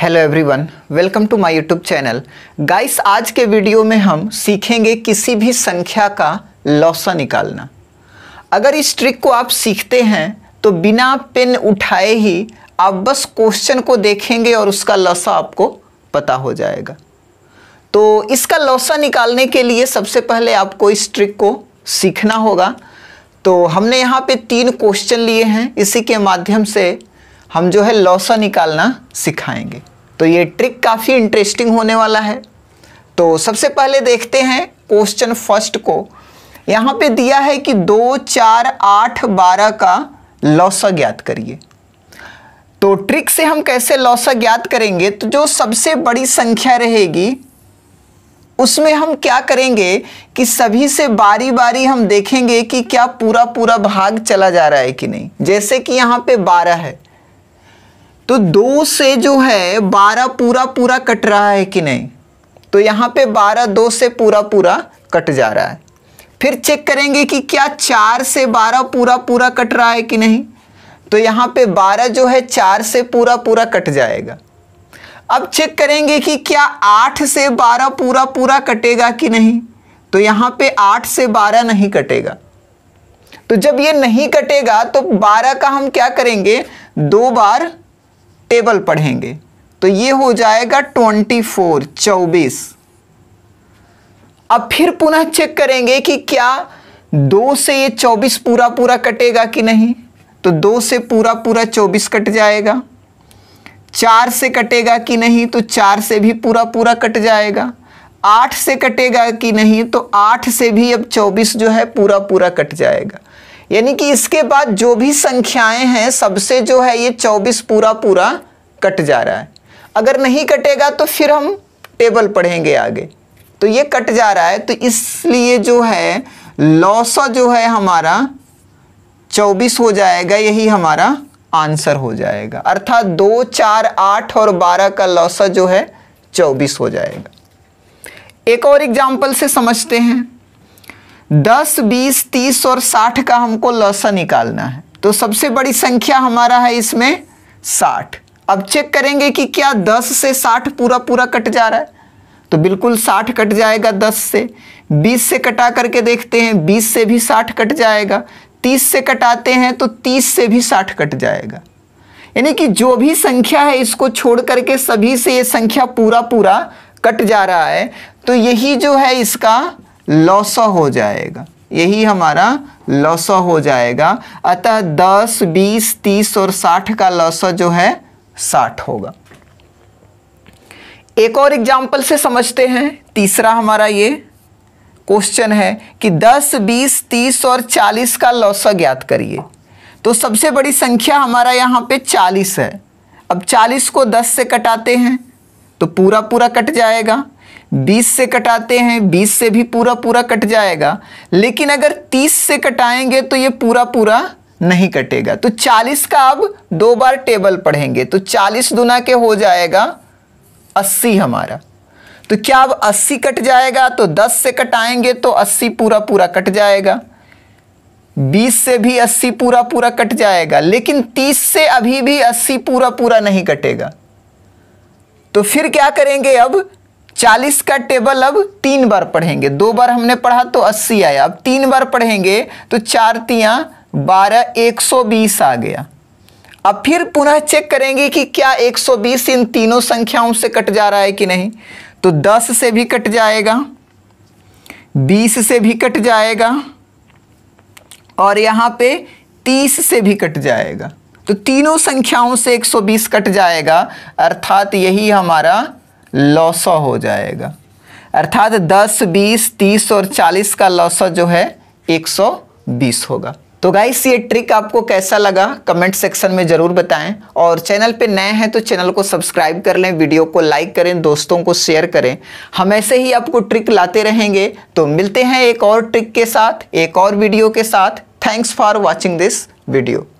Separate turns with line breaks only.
hello everyone welcome to my YouTube channel guys आज के video में हम सीखेंगे किसी भी संख्या का लौसा निकालना अगर इस ट्रिक को आप सीखते हैं तो बिना पेन उठाए ही आप बस क्वेश्चन को देखेंगे और उसका लौसा आपको पता हो जाएगा तो इसका लौसा निकालने के लिए सबसे पहले आपको इस ट्रिक को सीखना होगा तो हमने यहाँ पर तीन क्वेश्चन लिए हैं इसी के माध्यम से हम जो है लौसा निकालना सिखाएंगे तो ये ट्रिक काफ़ी इंटरेस्टिंग होने वाला है तो सबसे पहले देखते हैं क्वेश्चन फर्स्ट को यहाँ पे दिया है कि दो चार आठ बारह का लौसा ज्ञात करिए तो ट्रिक से हम कैसे लौसा ज्ञात करेंगे तो जो सबसे बड़ी संख्या रहेगी उसमें हम क्या करेंगे कि सभी से बारी बारी हम देखेंगे कि क्या पूरा पूरा भाग चला जा रहा है कि नहीं जैसे कि यहाँ पे बारह है तो दो से जो है बारह पूरा पूरा कट रहा है कि नहीं तो यहाँ पे बारह दो से पूरा पूरा कट जा रहा है फिर चेक करेंगे कि क्या चार से बारह पूरा पूरा कट रहा है कि नहीं तो यहां पे बारह जो है चार से पूरा पूरा कट जाएगा अब चेक करेंगे कि क्या आठ से बारह पूरा पूरा कटेगा कि नहीं तो यहां पे आठ से बारह नहीं कटेगा तो जब ये नहीं कटेगा तो बारह का हम क्या करेंगे दो बार टेबल पढ़ेंगे तो ये हो जाएगा ट्वेंटी फोर चौबीस अब फिर पुनः चेक करेंगे कि क्या दो से ये चौबीस पूरा पूरा कटेगा कि नहीं तो दो से पूरा पूरा चौबीस कट जाएगा चार से कटेगा कि नहीं तो चार से भी पूरा पूरा कट जाएगा आठ से कटेगा कि नहीं तो आठ से भी अब चौबीस जो है पूरा पूरा कट जाएगा यानी कि इसके बाद जो भी संख्याएं हैं सबसे जो है ये 24 पूरा पूरा कट जा रहा है अगर नहीं कटेगा तो फिर हम टेबल पढ़ेंगे आगे तो ये कट जा रहा है तो इसलिए जो है लौसा जो है हमारा 24 हो जाएगा यही हमारा आंसर हो जाएगा अर्थात दो चार आठ और बारह का लौसा जो है चौबीस हो जाएगा एक और एग्जाम्पल से समझते हैं दस बीस तीस और साठ का हमको लसा निकालना है तो सबसे बड़ी संख्या हमारा है इसमें साठ अब चेक करेंगे कि क्या दस से साठ पूरा पूरा कट जा रहा है तो बिल्कुल साठ कट जाएगा दस से बीस से कटा करके देखते हैं बीस से भी साठ कट जाएगा तीस से कटाते हैं तो तीस से भी साठ कट जाएगा यानी कि जो भी संख्या है इसको छोड़ करके सभी से ये संख्या पूरा पूरा कट जा रहा है तो यही जो है इसका लौसा हो जाएगा यही हमारा लौसा हो जाएगा अतः 10, 20, 30 और 60 का लौसा जो है 60 होगा एक और एग्जाम्पल से समझते हैं तीसरा हमारा ये क्वेश्चन है कि 10, 20, 30 और 40 का लौसा ज्ञात करिए तो सबसे बड़ी संख्या हमारा यहाँ पे 40 है अब 40 को 10 से कटाते हैं तो पूरा पूरा कट जाएगा बीस से कटाते हैं बीस से भी पूरा पूरा कट जाएगा लेकिन अगर तीस से कटाएंगे तो ये पूरा पूरा नहीं कटेगा तो चालीस का अब दो बार टेबल पढ़ेंगे तो चालीस दुना के हो जाएगा अस्सी हमारा तो क्या अब अस्सी कट जाएगा तो दस से कटाएंगे तो अस्सी पूरा पूरा कट जाएगा बीस से भी अस्सी पूरा पूरा कट जाएगा लेकिन तीस से अभी भी अस्सी पूरा पूरा नहीं कटेगा तो फिर क्या करेंगे अब चालीस का टेबल अब तीन बार पढ़ेंगे दो बार हमने पढ़ा तो अस्सी आया अब तीन बार पढ़ेंगे तो चार तिया बारह एक सौ बीस आ गया अब फिर पुनः चेक करेंगे कि क्या एक सौ बीस इन तीनों संख्याओं से कट जा रहा है कि नहीं तो दस से भी कट जाएगा बीस से भी कट जाएगा और यहाँ पे तीस से भी कट जाएगा तो तीनों संख्याओं से 120 कट जाएगा अर्थात यही हमारा लौसा हो जाएगा अर्थात 10, 20, 30 और 40 का लौसा जो है 120 होगा तो गाइस ये ट्रिक आपको कैसा लगा कमेंट सेक्शन में ज़रूर बताएं और चैनल पे नए हैं तो चैनल को सब्सक्राइब कर लें वीडियो को लाइक करें दोस्तों को शेयर करें हम ऐसे ही आपको ट्रिक लाते रहेंगे तो मिलते हैं एक और ट्रिक के साथ एक और वीडियो के साथ thanks for watching this video